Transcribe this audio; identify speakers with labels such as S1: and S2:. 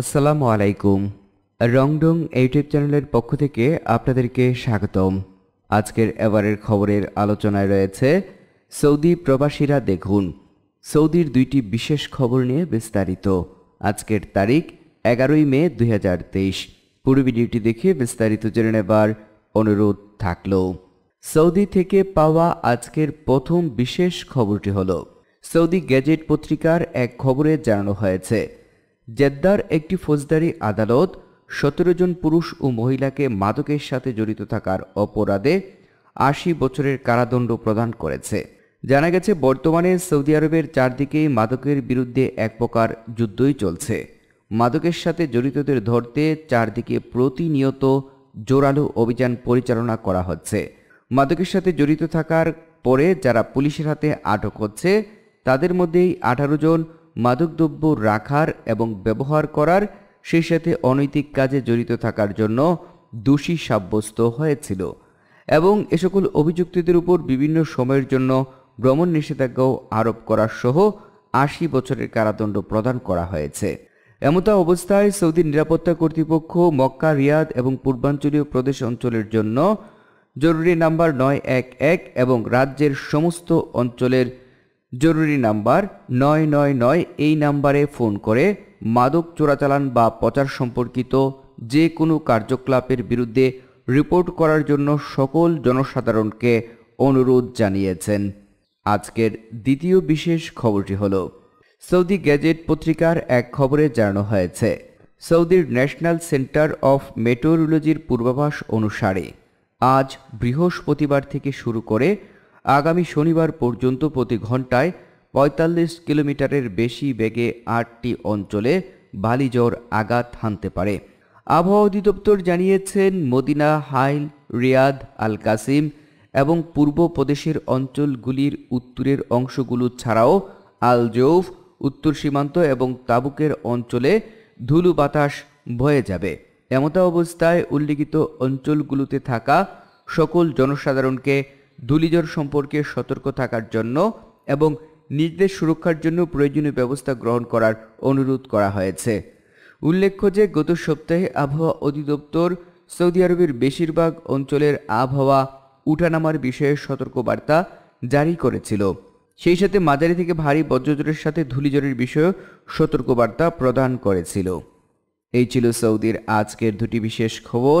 S1: আসসালামু আলাইকুম রংডং ইউটিউব চ্যানেলের পক্ষ থেকে আপনাদেরকে স্বাগতম আজকের এবারের খবরের আলোচনায় রয়েছে সৌদি প্রবাসীরা দেখুন সৌদির দুইটি বিশেষ খবর নিয়ে বিস্তারিত আজকের তারিখ এগারোই মে দুই হাজার তেইশ পুরো ভিডিওটি দেখে বিস্তারিত জেনে নেবার অনুরোধ থাকল সৌদি থেকে পাওয়া আজকের প্রথম বিশেষ খবরটি হল সৌদি গ্যাজেট পত্রিকার এক খবরে জানানো হয়েছে জেদ্দার একটি ফৌজদারি আদালত সতেরো জন পুরুষ ও মহিলাকে মাদকের সাথে জড়িত থাকার অপরাধে আশি বছরের কারাদণ্ড প্রদান করেছে জানা গেছে বর্তমানে সৌদি আরবের চারদিকে মাদকের বিরুদ্ধে এক প্রকার যুদ্ধই চলছে মাদকের সাথে জড়িতদের ধরতে চারদিকে প্রতিনিয়ত জোরালো অভিযান পরিচালনা করা হচ্ছে মাদকের সাথে জড়িত থাকার পরে যারা পুলিশের হাতে আটক হচ্ছে তাদের মধ্যেই আঠারো জন মাদকদ্রব্য রাখার এবং ব্যবহার করার সেই সাথে অনৈতিক কাজে জড়িত থাকার জন্য দোষী সাব্যস্ত হয়েছিল এবং এ সকল অভিযুক্তদের উপর বিভিন্ন সময়ের জন্য ভ্রমণ নিষেধাজ্ঞাও আরোপ করার সহ আশি বছরের কারাদণ্ড প্রদান করা হয়েছে এমতা অবস্থায় সৌদি নিরাপত্তা কর্তৃপক্ষ মক্কা রিয়াদ এবং পূর্বাঞ্চলীয় প্রদেশ অঞ্চলের জন্য জরুরি নাম্বার নয় এক এক এবং রাজ্যের সমস্ত অঞ্চলের জরুরি নাম্বার নয় নয় নয় এই নাম্বারে ফোন করে মাদক চোরাচালান বা প্রচার সম্পর্কিত যে কোনো কার্যকলাপের বিরুদ্ধে রিপোর্ট করার জন্য সকল জনসাধারণকে অনুরোধ জানিয়েছেন আজকের দ্বিতীয় বিশেষ খবরটি হল সৌদি গ্যাজেট পত্রিকার এক খবরে জানানো হয়েছে সৌদির ন্যাশনাল সেন্টার অফ মেটেরোলজির পূর্বাভাস অনুসারে আজ বৃহস্পতিবার থেকে শুরু করে আগামী শনিবার পর্যন্ত প্রতি ঘন্টায় পঁয়তাল্লিশ কিলোমিটারের বেশি বেগে আটটি অঞ্চলে বালিজ্বর আঘাত হানতে পারে আবহাওয়া অধিদপ্তর জানিয়েছেন Medina Hail Riyadh Al Qassim এবং পূর্ব প্রদেশের অঞ্চলগুলির উত্তরের অংশগুলো ছাড়াও আল জৌফ উত্তর সীমান্ত এবং তাবুকের অঞ্চলে ধুলু বাতাস বয়ে যাবে এমতা অবস্থায় উল্লিখিত অঞ্চলগুলোতে থাকা সকল জনসাধারণকে ধুলিঝড় সম্পর্কে সতর্ক থাকার জন্য এবং নিজেদের সুরক্ষার জন্য প্রয়োজনীয় ব্যবস্থা গ্রহণ করার অনুরোধ করা হয়েছে উল্লেখ্য যে গত সপ্তাহে আবহাওয়া অধিদপ্তর সৌদি আরবের বেশিরভাগ অঞ্চলের আবহাওয়া উঠানামার বিষয়ে সতর্কবার্তা জারি করেছিল সেই সাথে মাঝারি থেকে ভারী বজ্রজোরের সাথে ধূলিঝড়ের বিষয়ে সতর্কবার্তা প্রদান করেছিল এই ছিল সৌদির আজকের দুটি বিশেষ খবর